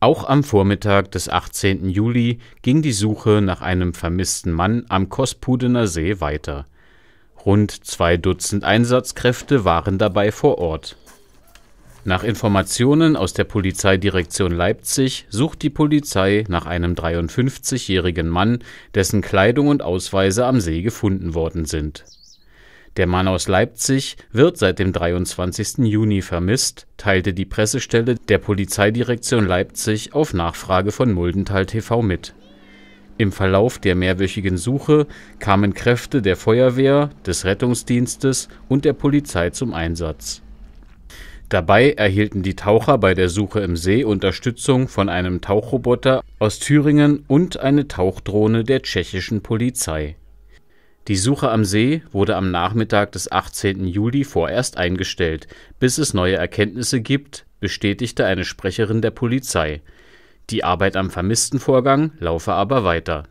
Auch am Vormittag des 18. Juli ging die Suche nach einem vermissten Mann am Kospudener See weiter. Rund zwei Dutzend Einsatzkräfte waren dabei vor Ort. Nach Informationen aus der Polizeidirektion Leipzig sucht die Polizei nach einem 53-jährigen Mann, dessen Kleidung und Ausweise am See gefunden worden sind der Mann aus Leipzig wird seit dem 23. Juni vermisst, teilte die Pressestelle der Polizeidirektion Leipzig auf Nachfrage von Muldenthal TV mit. Im Verlauf der mehrwöchigen Suche kamen Kräfte der Feuerwehr, des Rettungsdienstes und der Polizei zum Einsatz. Dabei erhielten die Taucher bei der Suche im See Unterstützung von einem Tauchroboter aus Thüringen und eine Tauchdrohne der tschechischen Polizei die Suche am See wurde am Nachmittag des 18. Juli vorerst eingestellt, bis es neue Erkenntnisse gibt, bestätigte eine Sprecherin der Polizei. Die Arbeit am Vermisstenvorgang laufe aber weiter